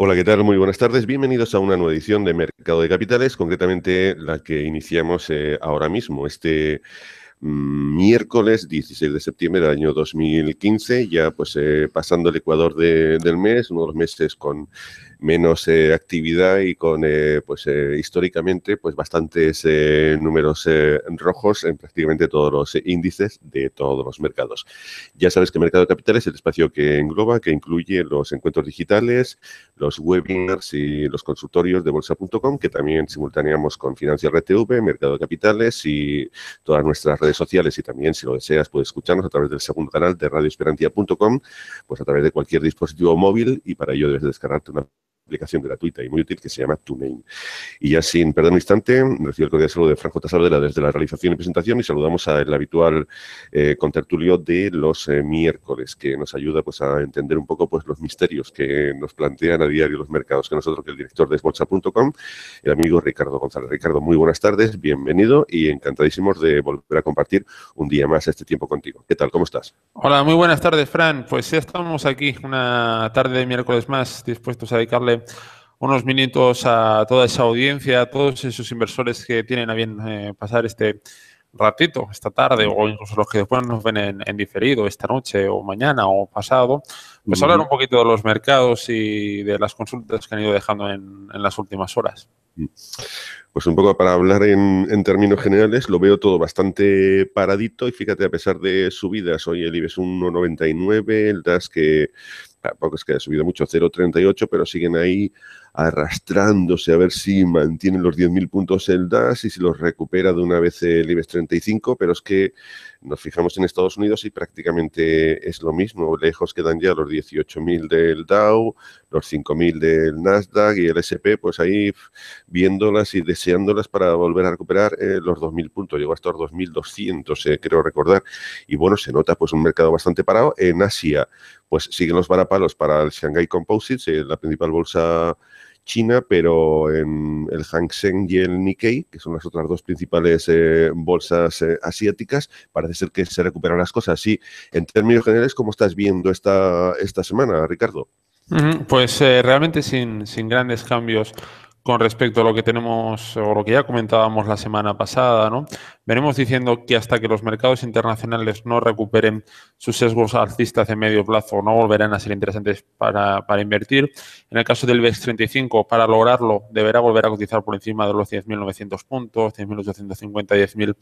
Hola, ¿qué tal? Muy buenas tardes. Bienvenidos a una nueva edición de Mercado de Capitales, concretamente la que iniciamos eh, ahora mismo, este mm, miércoles 16 de septiembre del año 2015, ya pues eh, pasando el Ecuador del mes, uno de los meses con menos eh, actividad y con, eh, pues eh, históricamente, pues bastantes números rojos en prácticamente todos los índices de todos los mercados. Ya sabes que Mercado de Capital es el espacio que engloba, que incluye los encuentros digitales, los webinars y los consultorios de bolsa.com, que también simultaneamos con Financia RTV, Mercado de Capitales y todas nuestras redes sociales. Y también, si lo deseas, puedes escucharnos a través del segundo canal de radioesperantia.com, pues a través de cualquier dispositivo móvil y para ello debes descargarte una aplicación gratuita y muy útil que se llama TuneIn. Y ya sin perder un instante, recibo el cordial saludo de Franjo Tasardela desde la realización y presentación y saludamos al habitual eh, contertulio de los eh, miércoles, que nos ayuda pues a entender un poco pues los misterios que nos plantean a diario los mercados, que nosotros, que el director de esbolsa.com, el amigo Ricardo González. Ricardo, muy buenas tardes, bienvenido y encantadísimos de volver a compartir un día más este tiempo contigo. ¿Qué tal? ¿Cómo estás? Hola, muy buenas tardes, Fran. Pues ya estamos aquí una tarde de miércoles más dispuestos a dedicarle unos minutos a toda esa audiencia, a todos esos inversores que tienen a bien eh, pasar este ratito, esta tarde, o incluso los que después nos ven en, diferido, esta noche o mañana o pasado, pues hablar un poquito de los mercados y de las consultas que han ido dejando en las últimas horas. Pues un poco para hablar en, términos generales, lo veo todo bastante paradito y fíjate, a pesar de subidas, hoy el IBEX 1,99, el DAS que tampoco es que haya subido mucho, 0,38, pero siguen ahí arrastrándose a ver si mantiene los 10.000 puntos el DAS y si los recupera de una vez el IBEX 35, pero es que nos fijamos en Estados Unidos y prácticamente es lo mismo. Lejos quedan ya los 18.000 del Dow, los 5.000 del Nasdaq y el SP, pues ahí viéndolas y deseándolas para volver a recuperar eh, los 2.000 puntos. Llegó hasta los 2.200, creo recordar. Y bueno, se nota pues un mercado bastante parado. En Asia, pues siguen los varapalos para el Shanghai Composites, eh, la principal bolsa China, pero en el Hang Seng y el Nikkei, que son las otras dos principales eh, bolsas eh, asiáticas, parece ser que se recuperan las cosas. Sí, en términos generales, ¿cómo estás viendo esta, esta semana, Ricardo? Pues eh, realmente sin, sin, grandes cambios con respecto a lo que tenemos o lo que ya comentábamos la semana pasada, ¿no? Venimos diciendo que hasta que los mercados internacionales no recuperen sus sesgos alcistas de medio plazo, no volverán a ser interesantes para, invertir. En el caso del BEX 35, para lograrlo, deberá volver a cotizar por encima de los 10.900 puntos, 10.850,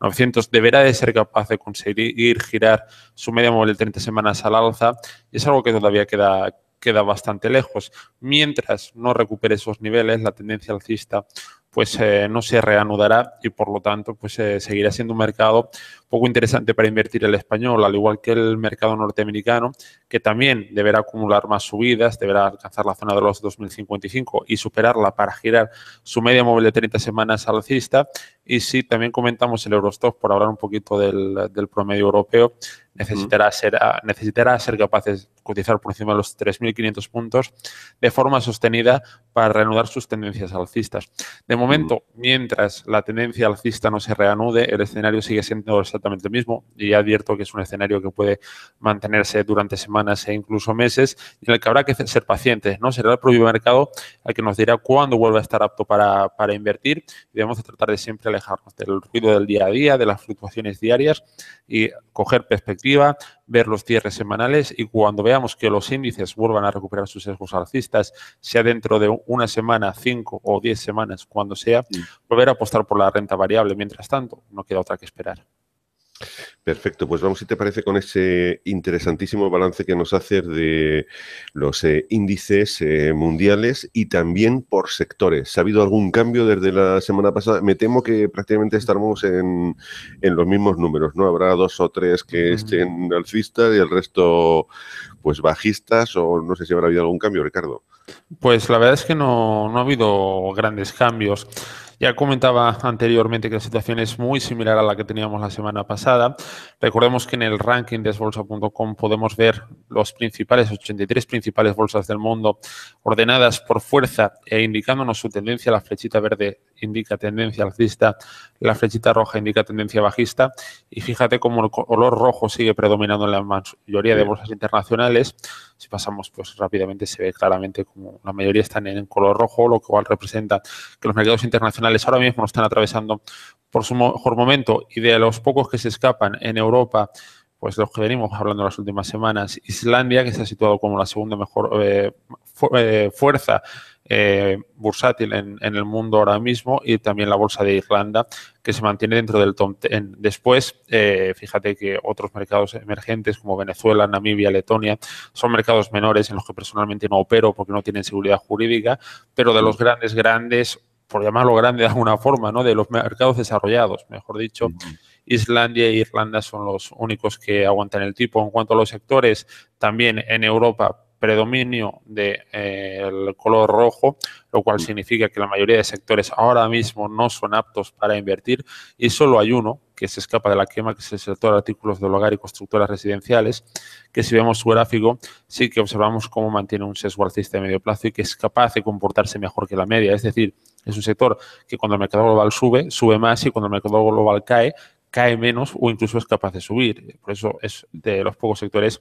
10.900. Deberá de ser capaz de conseguir girar su media móvil de 30 semanas al alza es algo que todavía queda queda bastante lejos. Mientras no recupere esos niveles, la tendencia alcista pues eh, no se reanudará y por lo tanto pues eh, seguirá siendo un mercado poco interesante para invertir el español, al igual que el mercado norteamericano, que también deberá acumular más subidas, deberá alcanzar la zona de los 2055 y superarla para girar su media móvil de 30 semanas alcista. Y si también comentamos el Eurostock, por hablar un poquito del, promedio europeo, necesitará ser, ah, necesitará ser capaces de cotizar por encima de los 3.500 puntos de forma sostenida para reanudar sus tendencias alcistas. De momento, mientras la tendencia alcista no se reanude, el escenario sigue siendo exactamente mismo y advierto que es un escenario que puede mantenerse durante semanas e incluso meses en el que habrá que ser pacientes, ¿no? Será el propio mercado el que nos dirá cuándo vuelve a estar apto para, invertir debemos tratar de siempre alejarnos del ruido del día a día, de las fluctuaciones diarias y coger perspectiva, ver los cierres semanales y cuando veamos que los índices vuelvan a recuperar sus sesgos alcistas, sea dentro de una semana, cinco o diez semanas, cuando sea, volver a apostar por la renta variable. Mientras tanto, no queda otra que esperar. Perfecto, pues vamos, si te parece, con ese interesantísimo balance que nos haces de los eh, índices eh, mundiales y también por sectores. ¿Ha habido algún cambio desde la semana pasada? Me temo que prácticamente estaremos en, en los mismos números, ¿no? Habrá dos o tres que estén alcistas y el resto, pues, bajistas o no sé si habrá habido algún cambio, Ricardo. Pues la verdad es que no, no ha habido grandes cambios. Ya comentaba anteriormente que la situación es muy similar a la que teníamos la semana pasada. Recordemos que en el ranking de bolsa.com podemos ver los principales, 83 principales bolsas del mundo ordenadas por fuerza e indicándonos su tendencia a la flechita verde indica tendencia alcista, la flechita roja indica tendencia bajista y fíjate cómo el color rojo sigue predominando en la mayoría de bolsas internacionales. Si pasamos pues rápidamente se ve claramente como la mayoría están en color rojo, lo cual representa que los mercados internacionales ahora mismo están atravesando por su mejor momento y de los pocos que se escapan en Europa pues los que venimos hablando las últimas semanas. Islandia, que se ha situado como la segunda mejor eh, eh, fuerza eh, bursátil en, el mundo ahora mismo, y también la bolsa de Irlanda, que se mantiene dentro del top Después, fíjate que otros mercados emergentes como Venezuela, Namibia, Letonia, son mercados menores en los que personalmente no opero porque no tienen seguridad jurídica, pero de los grandes, grandes, por llamarlo grande de alguna forma, ¿no? de los mercados desarrollados, mejor dicho. Islandia e Irlanda son los únicos que aguantan el tipo. En cuanto a los sectores, también en Europa predominio del de, eh, color rojo, lo cual mm. significa que la mayoría de sectores ahora mismo no son aptos para invertir y solo hay uno que se escapa de la quema, que es el sector de artículos del hogar y constructoras residenciales, que si vemos su gráfico, sí que observamos cómo mantiene un sesgo alcista de medio plazo y que es capaz de comportarse mejor que la media. Es decir, es un sector que cuando el mercado global sube, sube más y cuando el mercado global cae, cae menos o incluso es capaz de subir. Por eso es de los pocos sectores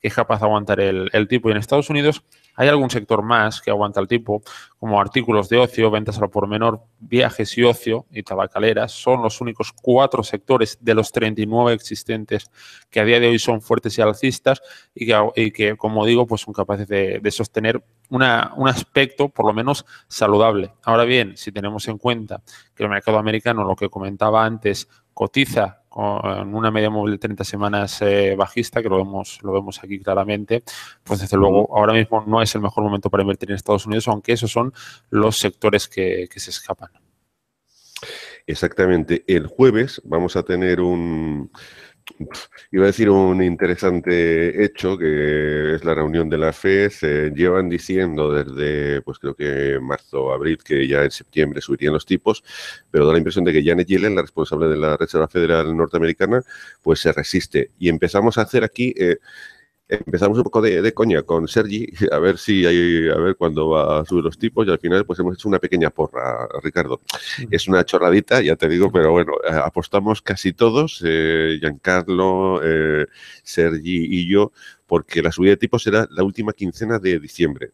que es capaz de aguantar el, tipo. Y en Estados Unidos hay algún sector más que aguanta el tipo, como artículos de ocio, ventas lo por menor, viajes y ocio y tabacaleras. Son los únicos cuatro sectores de los 39 existentes que a día de hoy son fuertes y alcistas y que, como digo, pues son capaces de, sostener una, un aspecto por lo menos saludable. Ahora bien, si tenemos en cuenta que el mercado americano, lo que comentaba antes, cotiza con una media móvil de 30 semanas eh, bajista, que lo vemos, lo vemos aquí claramente, pues desde luego ahora mismo no es el mejor momento para invertir en Estados Unidos, aunque esos son los sectores que, que se escapan. Exactamente. El jueves vamos a tener un iba a decir un interesante hecho, que es la reunión de la FE. Se llevan diciendo desde, pues creo que marzo, abril, que ya en septiembre subirían los tipos, pero da la impresión de que Janet Yellen, la responsable de la Reserva Federal Norteamericana, pues se resiste. Y empezamos a hacer aquí... Eh, empezamos un poco de, coña con Sergi, a ver si hay, a ver cuándo va a subir los tipos y al final pues hemos hecho una pequeña porra, Ricardo. Es una chorradita, ya te digo, pero bueno, eh, apostamos casi todos, eh, Giancarlo, eh, Sergi y yo, porque la subida de tipos será la última quincena de diciembre.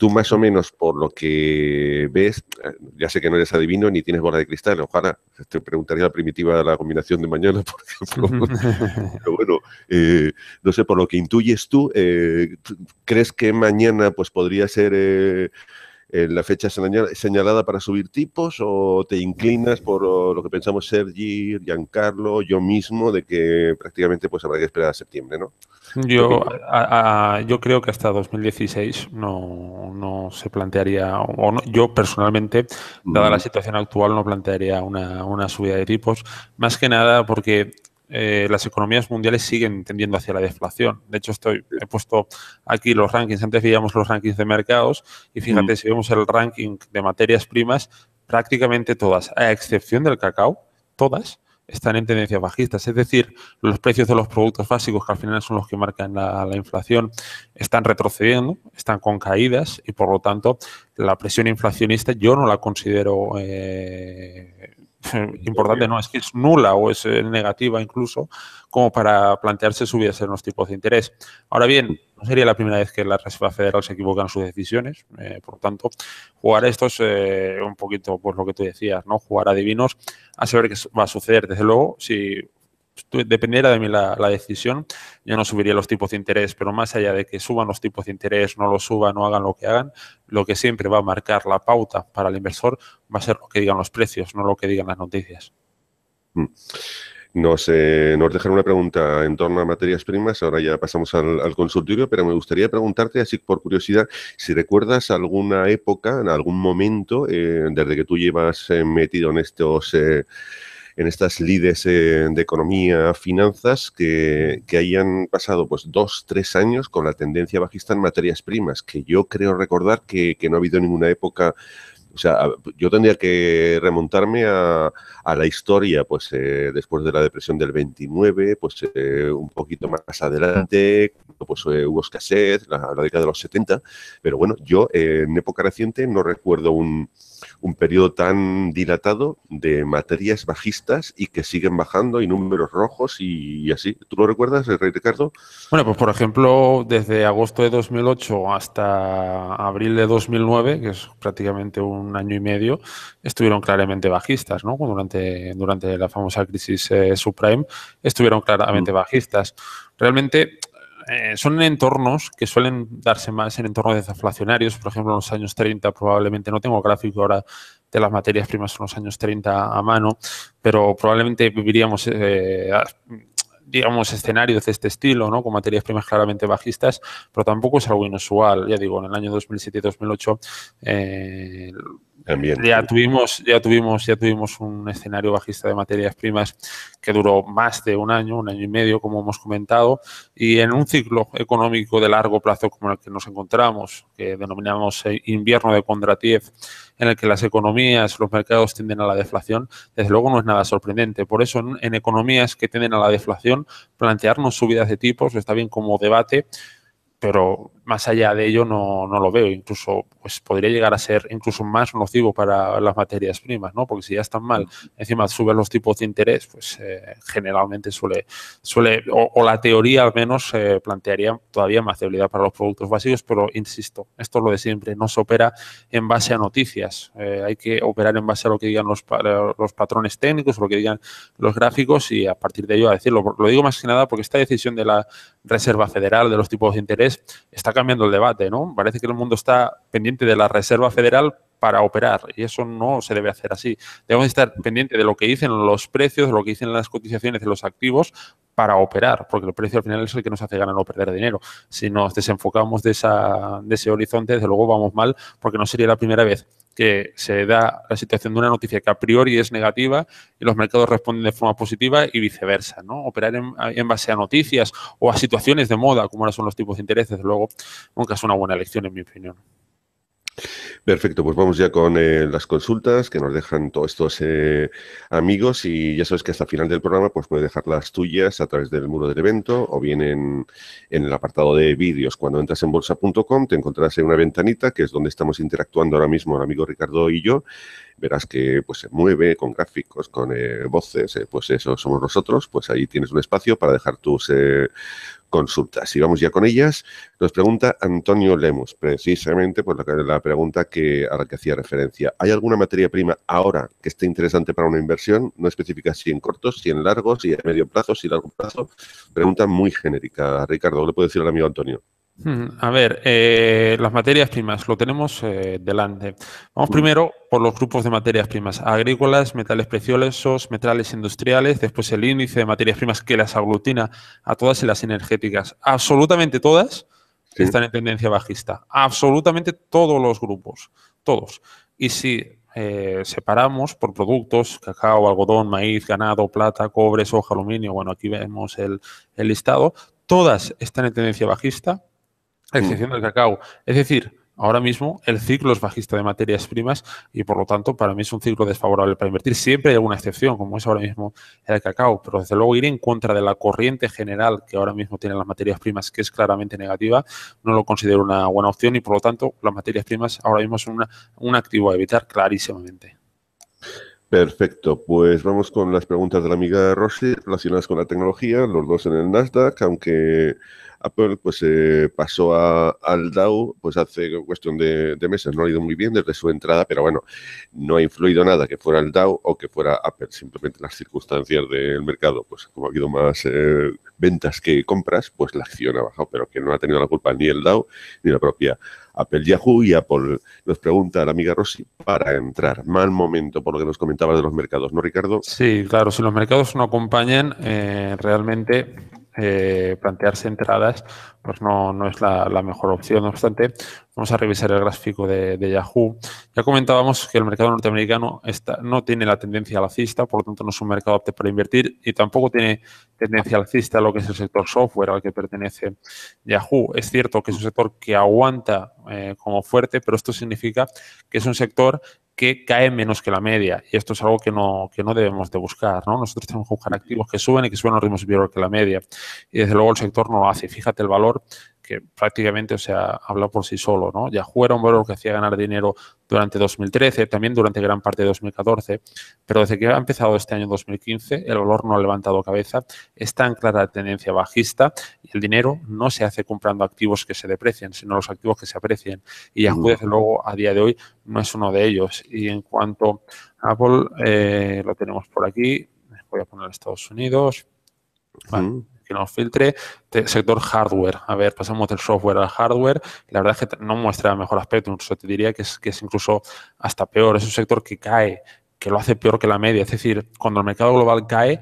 Tú más o menos por lo que ves, eh, ya sé que no eres adivino ni tienes bola de cristal, ojalá, te preguntaría la primitiva de la combinación de mañana, por ejemplo. Pero bueno, eh, no sé, por lo que intuyes tú, eh, ¿crees que mañana pues podría ser... la fecha señalada para subir tipos o te inclinas por lo que pensamos Sergi, Giancarlo, yo mismo, de que prácticamente pues habrá que esperar a septiembre, ¿no? Yo, yo creo que hasta 2016 no, no se plantearía, o no, yo personalmente, dada la situación actual, no plantearía una, subida de tipos, más que nada porque eh, las economías mundiales siguen tendiendo hacia la deflación. De hecho, estoy, he puesto aquí los rankings, antes veíamos los rankings de mercados y fíjate, si vemos el ranking de materias primas, prácticamente todas, a excepción del cacao, todas están en tendencias bajistas, es decir, los precios de los productos básicos, que al final son los que marcan la, inflación, están retrocediendo, están con caídas y por lo tanto la presión inflacionista yo no la considero eh, importante no, es que es nula o es eh, negativa incluso, como para plantearse subirse en los tipos de interés. Ahora bien, no sería la primera vez que la Reserva Federal se equivoca en sus decisiones, eh, por lo tanto, jugar esto es eh, un poquito pues lo que tú decías, ¿no? Jugar adivinos a saber qué va a suceder. Desde luego, si dependiera de mí la, decisión, yo no subiría los tipos de interés, pero más allá de que suban los tipos de interés, no los suban, no hagan lo que hagan, lo que siempre va a marcar la pauta para el inversor va a ser lo que digan los precios, no lo que digan las noticias. Mm. Nos, dejaron eh, nos dejaron una pregunta en torno a materias primas, ahora ya pasamos al, consultorio, pero me gustaría preguntarte, así por curiosidad, si recuerdas alguna época, en algún momento, eh, desde que tú llevas eh, metido en estos en estas líderes eh, de economía, finanzas, que, que, hayan pasado pues dos, tres años con la tendencia bajista en materias primas, que yo creo recordar que, que no ha habido ninguna época o sea, yo tendría que remontarme a, a la historia, pues eh, después de la depresión del 29, pues eh, un poquito más adelante, pues hubo escasez, la, década de los 70, pero bueno, yo en época reciente no recuerdo un, un periodo tan dilatado de materias bajistas y que siguen bajando y números rojos y, así. ¿Tú lo recuerdas, eh, Rey Ricardo? Bueno, pues por ejemplo, desde agosto de 2008 hasta abril de 2009, que es prácticamente un año y medio, estuvieron claramente bajistas, ¿no? Durante, durante la famosa crisis eh, subprime, estuvieron mm. claramente bajistas. Realmente eh, son entornos que suelen darse más en entornos deflacionarios, por ejemplo, en los años 30 probablemente, no tengo gráfico ahora de las materias primas en los años 30 a mano, pero probablemente viviríamos, eh, digamos, escenarios de este estilo, ¿no? Con materias primas claramente bajistas, pero tampoco es algo inusual. Ya digo, en el año 2007-2008, eh, ya tuvimos, ya tuvimos, ya tuvimos un escenario bajista de materias primas que duró más de un año, un año y medio, como hemos comentado, y en un ciclo económico de largo plazo como el que nos encontramos, que denominamos eh, invierno de Kondratiev, en el que las economías, los mercados tienden a la deflación, desde luego no es nada sorprendente. Por eso, en economías que tienden a la deflación, plantearnos subidas de tipos está bien como debate, pero más allá de ello no, lo veo. Incluso pues podría llegar a ser incluso más nocivo para las materias primas, ¿no? Porque si ya están mal, encima suben los tipos de interés, pues eh, generalmente suele, suele o, la teoría al menos eh, plantearía todavía más debilidad para los productos básicos, pero insisto, esto es lo de siempre, no se opera en base a noticias. Eh, hay que operar en base a lo que digan los, los patrones técnicos, lo que digan los gráficos y a partir de ello a decirlo. Lo digo más que nada porque esta decisión de la Reserva Federal, de los tipos de interés, está cambiando el debate, ¿no? Parece que el mundo está pendiente de la Reserva Federal para operar y eso no se debe hacer así. Debemos estar pendiente de lo que dicen los precios, de lo que dicen las cotizaciones de los activos para operar, porque el precio al final es el que nos hace ganar o perder dinero. Si nos desenfocamos de, esa, de ese horizonte, desde luego vamos mal, porque no sería la primera vez que se da la situación de una noticia que a priori es negativa y los mercados responden de forma positiva y viceversa. ¿no? Operar en, base a noticias o a situaciones de moda, como ahora son los tipos de intereses, luego, nunca es una buena elección, en mi opinión. Perfecto, pues vamos ya con eh, las consultas que nos dejan todos estos eh, amigos y ya sabes que hasta el final del programa pues puedes dejar las tuyas a través del muro del evento o bien en, el apartado de vídeos. Cuando entras en bolsa.com te encontrarás en una ventanita que es donde estamos interactuando ahora mismo el amigo Ricardo y yo. Verás que pues se mueve con gráficos, con eh, voces, pues eso somos nosotros. Pues ahí tienes un espacio para dejar tus consultas. Y vamos ya con ellas. Nos pregunta Antonio Lemos, precisamente por la, pregunta que, a la que hacía referencia. ¿Hay alguna materia prima ahora que esté interesante para una inversión? No especifica si en cortos, si en largos, si a medio plazo, si a largo plazo. Pregunta muy genérica. Ricardo, le puedo decir al amigo Antonio? Hmm, a ver, eh, las materias primas, lo tenemos eh, delante. Vamos primero por los grupos de materias primas, agrícolas, metales preciosos, metales industriales, después el índice de materias primas que las aglutina a todas y las energéticas. Absolutamente todas están en tendencia bajista. Absolutamente todos los grupos, todos. Y si eh, separamos por productos, cacao, algodón, maíz, ganado, plata, cobre, soja, aluminio, bueno, aquí vemos el listado, todas están en tendencia bajista excepción del cacao. Es decir, ahora mismo el ciclo es bajista de materias primas y por lo tanto para mí es un ciclo desfavorable para invertir. Siempre hay alguna excepción, como es ahora mismo el cacao, pero desde luego ir en contra de la corriente general que ahora mismo tienen las materias primas, que es claramente negativa, no lo considero una buena opción y por lo tanto las materias primas ahora mismo son un activo a evitar clarísimamente. Perfecto, pues vamos con las preguntas de la amiga Rossi relacionadas con la tecnología, los dos en el Nasdaq, aunque Apple pues eh, pasó al DAO pues hace cuestión de, meses, no ha ido muy bien desde su entrada, pero bueno, no ha influido nada que fuera el DAO o que fuera Apple, simplemente las circunstancias del mercado, pues como ha habido más eh, ventas que compras, pues la acción ha bajado, pero que no ha tenido la culpa ni el Dow ni la propia Apple Yahoo y Apple. Nos pregunta la amiga Rossi para entrar. Mal momento por lo que nos comentabas de los mercados, ¿no, Ricardo? Sí, claro, si los mercados no acompañan, eh, realmente eh, plantearse entradas, pues no, es la, mejor opción. No obstante, vamos a revisar el gráfico de, Yahoo. Ya comentábamos que el mercado norteamericano está, no tiene la tendencia alcista, por lo tanto no es un mercado apto para invertir y tampoco tiene tendencia alcista lo que es el sector software al que pertenece Yahoo. Es cierto que es un sector que aguanta eh, como fuerte, pero esto significa que es un sector que cae menos que la media. Y esto es algo que no, que no debemos de buscar. ¿no? Nosotros tenemos que buscar activos que suben y que suben los ritmos superior que la media. Y desde luego el sector no lo hace. Fíjate el valor que prácticamente, o sea, habla por sí solo, ¿no? Yahoo era un valor que hacía ganar dinero durante 2013, también durante gran parte de 2014, pero desde que ha empezado este año 2015, el valor no ha levantado cabeza, está en clara tendencia bajista y el dinero no se hace comprando activos que se deprecian, sino los activos que se aprecien. Y Yahoo, mm. desde luego, a día de hoy no es uno de ellos. Y en cuanto a Apple, eh, lo tenemos por aquí, voy a poner Estados Unidos. Vale. Mm que nos filtre. sector hardware. A ver, pasamos del software al hardware. La verdad es que no muestra el mejor aspecto. Incluso te diría que es, que es incluso hasta peor. Es un sector que cae, que lo hace peor que la media. Es decir, cuando el mercado global cae,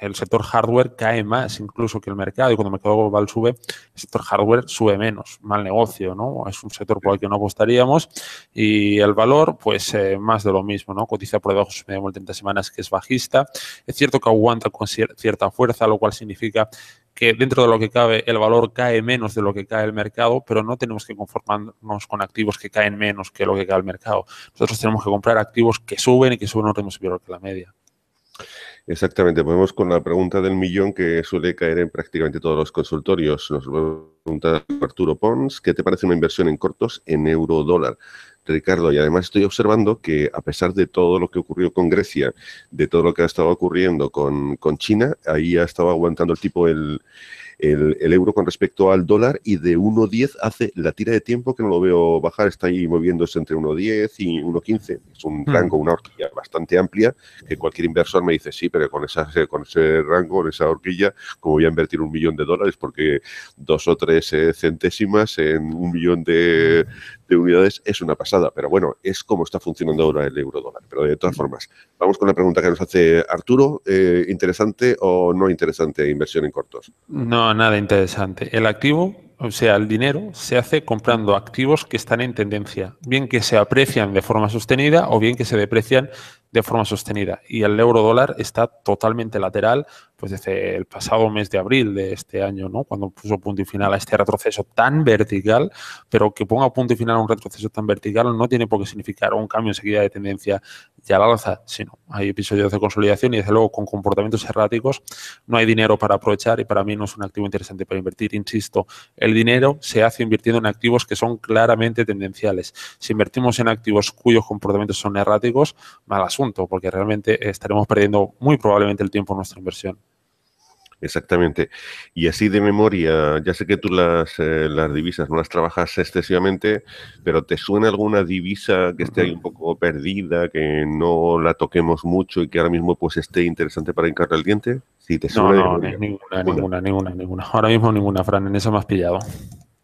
el sector hardware cae más incluso que el mercado y cuando el mercado global sube, el sector hardware sube menos. Mal negocio, ¿no? Es un sector por el que no apostaríamos y el valor, pues eh, más de lo mismo, ¿no? Cotiza por debajo de su media de 30 semanas que es bajista. Es cierto que aguanta con cierta fuerza, lo cual significa que dentro de lo que cabe el valor cae menos de lo que cae el mercado, pero no tenemos que conformarnos con activos que caen menos que lo que cae el mercado. Nosotros tenemos que comprar activos que suben y que suben un ritmo superior que la media. Exactamente, volvemos con la pregunta del millón que suele caer en prácticamente todos los consultorios. Nos pregunta Arturo Pons, ¿qué te parece una inversión en cortos en euro dólar? Ricardo, y además estoy observando que a pesar de todo lo que ocurrió con Grecia, de todo lo que ha estado ocurriendo con, con China, ahí ha estado aguantando el tipo el, el, euro con respecto al dólar y de 1.10 hace la tira de tiempo que no lo veo bajar, está ahí moviéndose entre 1.10 y 1.15. Es un hmm. rango, una horquilla bastante amplia que cualquier inversor me dice, sí, pero con, esa, con ese rango, con esa horquilla, ¿cómo voy a invertir un millón de dólares porque dos o tres eh, centésimas en un millón de, unidades es una pasada, pero bueno, es como está funcionando ahora el euro dólar. Pero de todas formas, vamos con la pregunta que nos hace Arturo, eh, ¿interesante o no interesante inversión en cortos? No, nada interesante. El activo, o sea, el dinero, se hace comprando activos que están en tendencia, bien que se aprecian de forma sostenida o bien que se deprecian de forma sostenida. Y el euro dólar está totalmente lateral, pues desde el pasado mes de abril de este año, ¿no? Cuando puso punto y final a este retroceso tan vertical, pero que ponga punto y final a un retroceso tan vertical no tiene por qué significar un cambio enseguida de tendencia ya al alza, sino hay episodios de consolidación y desde luego con comportamientos erráticos no hay dinero para aprovechar y para mí no es un activo interesante para invertir. Insisto, el dinero se hace invirtiendo en activos que son claramente tendenciales. Si invertimos en activos cuyos comportamientos son erráticos, malas asunto, porque realmente estaremos perdiendo muy probablemente el tiempo en nuestra inversión. Exactamente. Y así de memoria, ya sé que tú las, eh, las divisas no las trabajas excesivamente, pero ¿te suena alguna divisa que esté ahí un poco perdida, que no la toquemos mucho y que ahora mismo pues esté interesante para hincarle el diente? Sí, te suena. No, no, ninguna, ninguna, ninguna, ninguna. Ahora mismo ninguna, Fran, en eso me has pillado.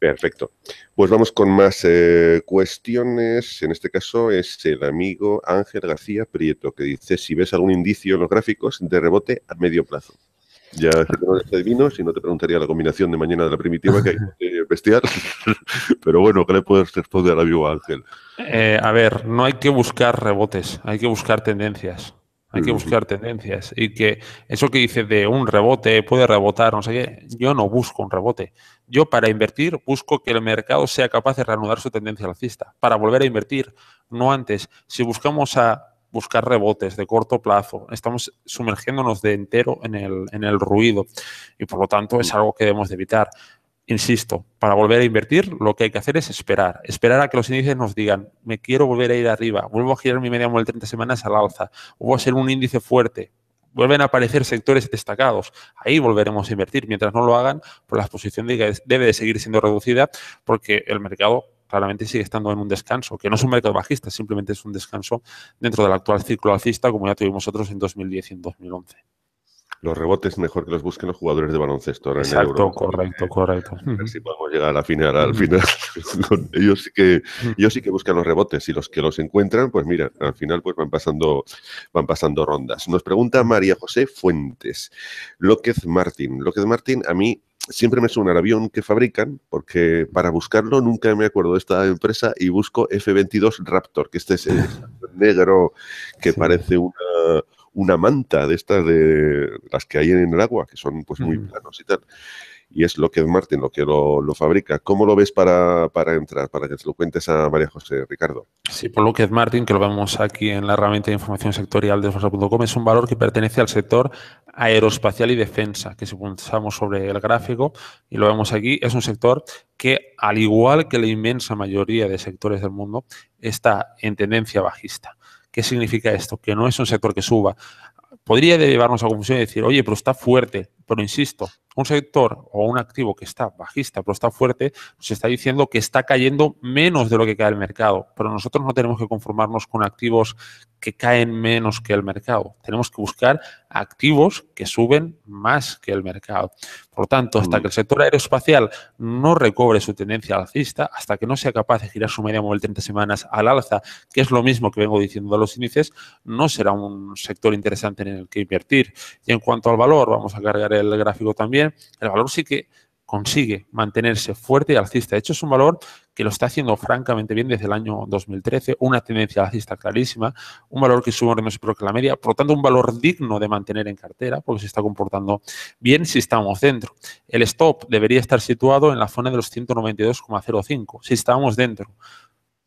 Perfecto. Pues vamos con más eh, cuestiones. En este caso es el amigo Ángel García Prieto, que dice si ves algún indicio en los gráficos de rebote a medio plazo. Ya no adivino, si no te preguntaría la combinación de mañana de la primitiva que hay que bestial. Pero bueno, ¿qué le puedes responder al vivo Ángel? Eh, a ver, no hay que buscar rebotes, hay que buscar tendencias. Hay que buscar tendencias. Y que eso que dice de un rebote, puede rebotar, no sé qué, yo no busco un rebote. Yo para invertir busco que el mercado sea capaz de reanudar su tendencia alcista, para volver a invertir, no antes. Si buscamos a buscar rebotes de corto plazo. Estamos sumergiéndonos de entero en el, en el ruido y por lo tanto es mm. algo que debemos evitar. Insisto, para volver a invertir lo que hay que hacer es esperar, esperar a que los índices nos digan, me quiero volver a ir arriba, vuelvo a girar mi media móvil 30 semanas al alza, vuelvo a ser un índice fuerte, vuelven a aparecer sectores destacados. Ahí volveremos a invertir. Mientras no lo hagan, pues la exposición debe de seguir siendo reducida porque el mercado claramente sigue estando en un descanso, que no es un mercado bajista, simplemente es un descanso dentro del actual ciclo alcista como ya tuvimos otros en 2010 y en 2011 los rebotes mejor que los busquen los jugadores de baloncesto. en correcto, correcto. A ver si podemos llegar a final, al final. ellos sí que, ellos sí que buscan los rebotes y los que los encuentran, pues mira, al final pues van pasando, van pasando rondas. Nos pregunta María José Fuentes, López Martín. López Martín, a mí siempre me suena el avión que fabrican, porque para buscarlo nunca me acuerdo de esta empresa y busco F-22 Raptor, que este es el negro que parece una una manta de estas de las que hay en el agua, que son pues muy planos y tal. Y es Lockheed Martin lo que lo, lo fabrica. ¿Cómo lo ves para, para, entrar? Para que te lo cuentes a María José, Ricardo. Sí, por Lockheed Martin, que lo vemos aquí en la herramienta de información sectorial de Fosa.com, es un valor que pertenece al sector aeroespacial y defensa, que si pulsamos sobre el gráfico y lo vemos aquí, es un sector que, al igual que la inmensa mayoría de sectores del mundo, está en tendencia bajista. ¿Qué significa esto? Que no es un sector que suba. Podría llevarnos a confusión y decir, oye, pero está fuerte. Pero insisto, un sector o un activo que está bajista, pero está fuerte, se está diciendo que está cayendo menos de lo que cae el mercado. Pero nosotros no tenemos que conformarnos con activos que caen menos que el mercado. Tenemos que buscar activos que suben más que el mercado. Por lo tanto, hasta mm. que el sector aeroespacial no recobre su tendencia alcista, hasta que no sea capaz de girar su media móvil 30 semanas al alza, que es lo mismo que vengo diciendo de los índices, no será un sector interesante en el que invertir. Y en cuanto al valor, vamos a cargar el gráfico también, el valor sí que consigue mantenerse fuerte y alcista. De hecho, es un valor que lo está haciendo francamente bien desde el año 2013, una tendencia alcista clarísima, un valor que sube menos que la media, por lo tanto, un valor digno de mantener en cartera porque se está comportando bien si estamos dentro. El stop debería estar situado en la zona de los 192,05, si estamos dentro.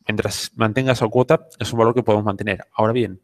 Mientras mantenga esa cuota, es un valor que podemos mantener. Ahora bien,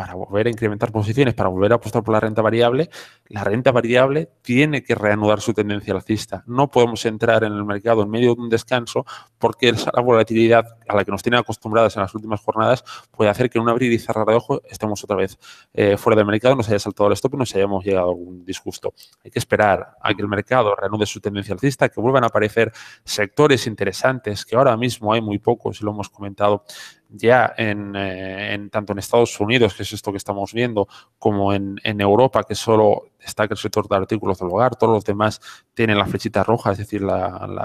para volver a incrementar posiciones, para volver a apostar por la renta variable, la renta variable tiene que reanudar su tendencia alcista. No podemos entrar en el mercado en medio de un descanso porque la volatilidad a la que nos tienen acostumbrados en las últimas jornadas puede hacer que en un abrir y cerrar de ojos estemos otra vez eh, fuera del mercado, nos haya saltado el stop y nos hayamos llegado a algún disgusto. Hay que esperar a que el mercado reanude su tendencia alcista, que vuelvan a aparecer sectores interesantes que ahora mismo hay muy pocos y lo hemos comentado ya eh, en, tanto en Estados Unidos, que es esto que estamos viendo, como en, Europa, que solo destaca el sector de artículos del hogar, todos los demás tienen la flechita roja, es decir,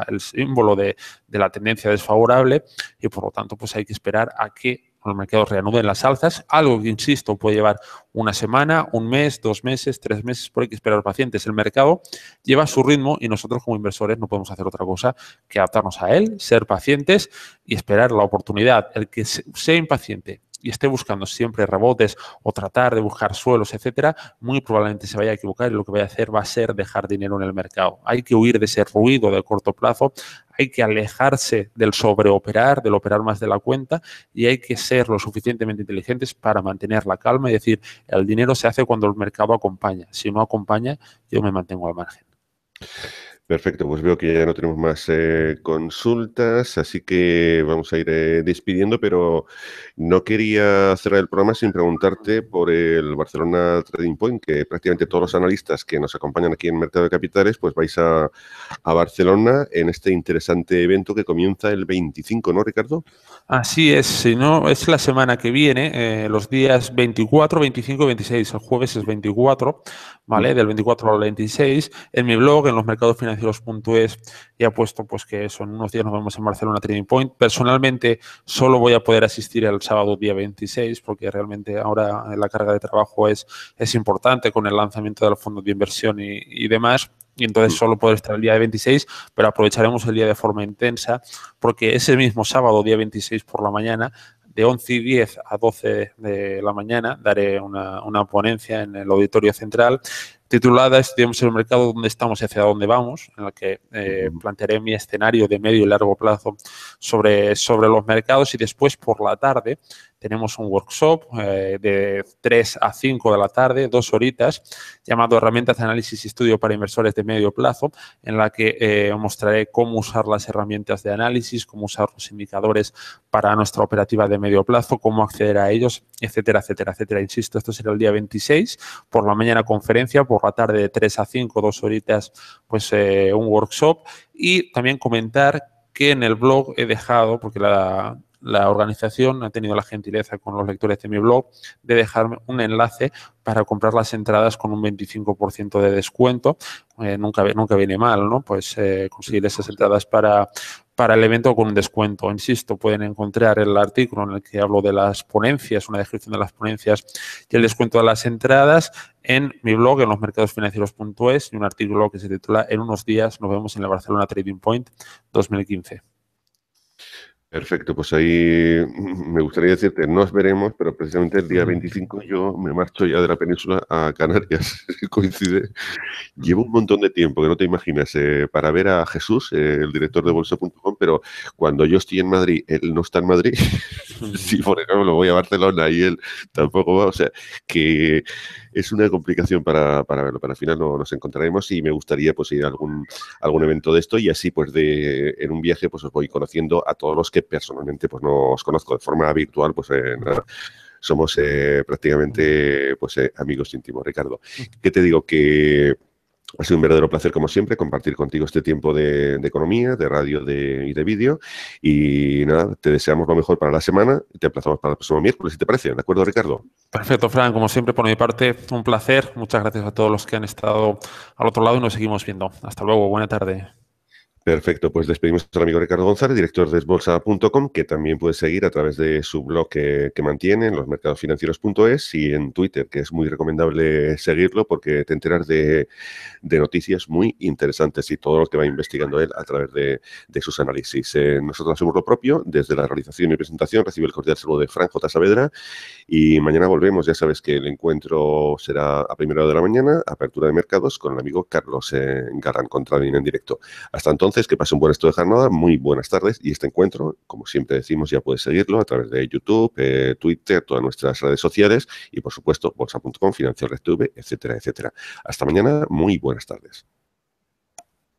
el símbolo de, de, la tendencia desfavorable, y por lo tanto, pues hay que esperar a que mercado mercado reanude las alzas, algo que, insisto, puede llevar una semana, un mes, dos meses, tres meses, por hay que esperar pacientes. El mercado lleva su ritmo y nosotros como inversores no podemos hacer otra cosa que adaptarnos a él, ser pacientes y esperar la oportunidad. El que sea impaciente y esté buscando siempre rebotes o tratar de buscar suelos, etcétera, muy probablemente se vaya a equivocar y lo que vaya a hacer va a ser dejar dinero en el mercado. Hay que huir de ese ruido del corto plazo, hay que alejarse del sobreoperar, del operar más de la cuenta y hay que ser lo suficientemente inteligentes para mantener la calma y decir, el dinero se hace cuando el mercado acompaña. Si no acompaña, yo me mantengo al margen. Perfecto, pues veo que ya no tenemos más eh, consultas, así que vamos a ir eh, despidiendo, pero no quería cerrar el programa sin preguntarte por el Barcelona Trading Point, que prácticamente todos los analistas que nos acompañan aquí en Mercado de Capitales, pues vais a, Barcelona en este interesante evento que comienza el 25, ¿no, Ricardo? Así es, si no, es la semana que viene, eh, los días 24, 25 26, el jueves es 24, ¿vale? Del 24 al 26, en mi blog, en los mercados financieros los puntos y apuesto pues que son unos días nos vemos en Barcelona Training Point. Personalmente solo voy a poder asistir el sábado día 26 porque realmente ahora la carga de trabajo es, es importante con el lanzamiento del fondo de inversión y, demás y entonces mm. solo podré estar el día de 26, pero aprovecharemos el día de forma intensa porque ese mismo sábado, día 26 por la mañana, de 11 y 10 a 12 de la mañana, daré una, una ponencia en el auditorio central titulada Estudiamos el mercado, donde estamos y hacia dónde vamos, en la que eh, plantearé mi escenario de medio y largo plazo sobre, sobre los mercados y después por la tarde tenemos un workshop eh, de 3 a 5 de la tarde, dos horitas, llamado Herramientas de Análisis y Estudio para Inversores de Medio Plazo, en la que eh, os mostraré cómo usar las herramientas de análisis, cómo usar los indicadores para nuestra operativa de medio plazo, cómo acceder a ellos, etcétera, etcétera, etcétera. Insisto, esto será el día 26, por la mañana conferencia, por la tarde de 3 a 5, dos horitas, pues eh, un workshop y también comentar que en el blog he dejado, porque la, la organización ha tenido la gentileza con los lectores de mi blog de dejarme un enlace para comprar las entradas con un 25% de descuento. Eh, nunca, nunca viene mal, ¿no? Pues eh, conseguir esas entradas para, para el evento con un descuento. Insisto, pueden encontrar el artículo en el que hablo de las ponencias, una descripción de las ponencias y el descuento de las entradas en mi blog, en losmercadosfinancieros.es, y un artículo que se titula En unos días nos vemos en la Barcelona Trading Point 2015. Perfecto, pues ahí me gustaría decirte, nos veremos, pero precisamente el día 25 yo me marcho ya de la península a Canarias, coincide. Llevo un montón de tiempo, que no te imaginas, eh, para ver a Jesús, eh, el director de bolsa.com, pero cuando yo estoy en Madrid, él no está en Madrid. si, por ejemplo, voy a Barcelona y él tampoco va, o sea, que es una complicación para, verlo, pero al final nos encontraremos y me gustaría pues ir a algún, algún evento de esto y así pues de, en un viaje pues os voy conociendo a todos los que personalmente pues no os conozco de forma virtual pues eh, somos eh, prácticamente pues eh, amigos íntimos. Ricardo, mm. ¿qué te digo? Que ha sido un verdadero placer, como siempre, compartir contigo este tiempo de, economía, de radio y de vídeo. Y nada, te deseamos lo mejor para la semana y te aplazamos para el próximo miércoles, si te parece. ¿De acuerdo, Ricardo? Perfecto, Fran. Como siempre, por mi parte, un placer. Muchas gracias a todos los que han estado al otro lado y nos seguimos viendo. Hasta luego. Buena tarde. Perfecto, pues despedimos al amigo Ricardo González, director de esbolsa.com, que también puedes seguir a través de su blog que, mantiene en losmercadosfinancieros.es y en Twitter, que es muy recomendable seguirlo porque te enteras de, noticias muy interesantes y todo lo que va investigando él a través de, sus análisis. Eh, nosotros hacemos lo propio, desde la realización y presentación recibe el cordial saludo de J. Tasavedra y mañana volvemos, ya sabes que el encuentro será a primera hora de la mañana, apertura de mercados con el amigo Carlos Garran eh, Garán en directo. Hasta entonces, que pase un buen resto de jornada, muy buenas tardes y este encuentro, como siempre decimos, ya puedes seguirlo a través de YouTube, eh, Twitter, todas nuestras redes sociales y, por supuesto, bolsa.com, Financial etcétera, etcétera. Hasta mañana, muy buenas tardes.